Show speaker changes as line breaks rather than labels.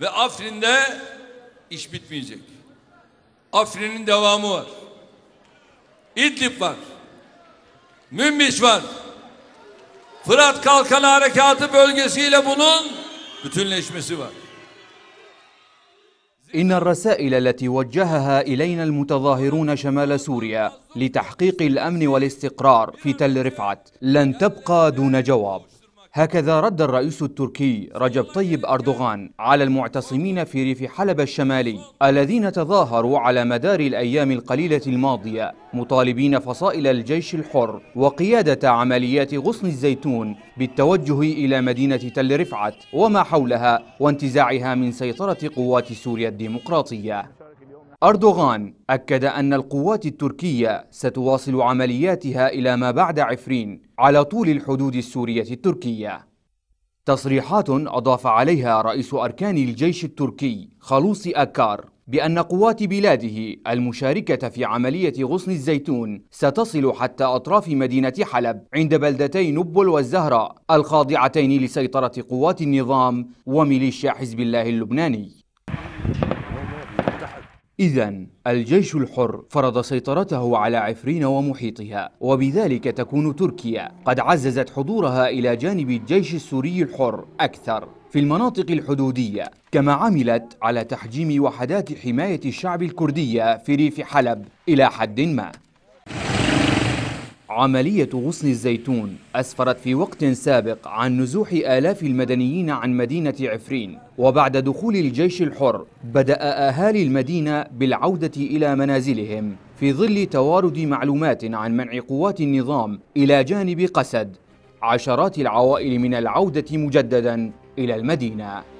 Ve Afrin'de iş bitmeyecek. Afrin'in devamı var. İdlib var. Münbiş var. Fırat Kalkanı Harekatı bölgesiyle bunun bütünleşmesi var.
إن الرسائل التي وجهها إلينا المتظاهرون شمال سوريا لتحقيق الأمن والاستقرار في تل رفعت لن تبقى دون جواب هكذا رد الرئيس التركي رجب طيب أردوغان على المعتصمين في ريف حلب الشمالي الذين تظاهروا على مدار الأيام القليلة الماضية مطالبين فصائل الجيش الحر وقيادة عمليات غصن الزيتون بالتوجه إلى مدينة تل رفعت وما حولها وانتزاعها من سيطرة قوات سوريا الديمقراطية أردوغان أكد أن القوات التركية ستواصل عملياتها إلى ما بعد عفرين على طول الحدود السورية التركية تصريحات أضاف عليها رئيس أركان الجيش التركي خلوص أكار بأن قوات بلاده المشاركة في عملية غصن الزيتون ستصل حتى أطراف مدينة حلب عند بلدتي نبل والزهراء الخاضعتين لسيطرة قوات النظام وميليشيا حزب الله اللبناني إذا الجيش الحر فرض سيطرته على عفرين ومحيطها وبذلك تكون تركيا قد عززت حضورها إلى جانب الجيش السوري الحر أكثر في المناطق الحدودية كما عملت على تحجيم وحدات حماية الشعب الكردية في ريف حلب إلى حد ما عملية غصن الزيتون أسفرت في وقت سابق عن نزوح آلاف المدنيين عن مدينة عفرين وبعد دخول الجيش الحر بدأ أهالي المدينة بالعودة إلى منازلهم في ظل توارد معلومات عن منع قوات النظام إلى جانب قسد عشرات العوائل من العودة مجددا إلى المدينة